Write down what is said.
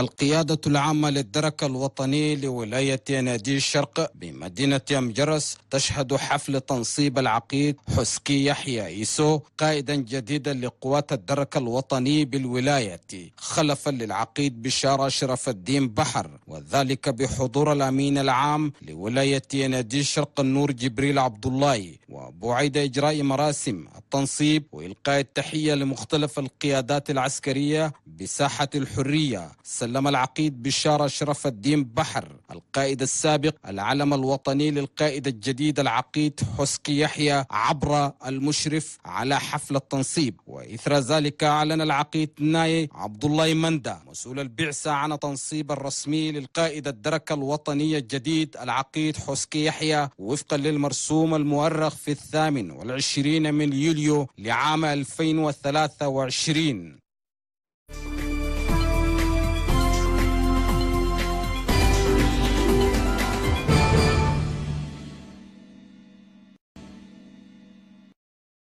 القيادة العامة للدرك الوطني لولاية نادي الشرق بمدينة أمجرس تشهد حفل تنصيب العقيد حسكي يحيى إيسو قائدا جديدا لقوات الدرك الوطني بالولاية خلفا للعقيد بشار أشرف الدين بحر وذلك بحضور الأمين العام لولاية نادي الشرق النور جبريل عبد الله وبعيد إجراء مراسم التنصيب وإلقاء التحية لمختلف القيادات العسكرية بساحة الحرية سلم العقيد بشار أشرف الدين بحر القائد السابق العلم الوطني للقائد الجديد العقيد حسكي يحيى عبر المشرف على حفل التنصيب وإثر ذلك أعلن العقيد ناي عبد الله مندا مسؤول البعثة عن التنصيب الرسمي للقائد الدرك الوطني الجديد العقيد حسكي يحيى وفقا للمرسوم المؤرخ في الثامن والعشرين من يوليو لعام 2023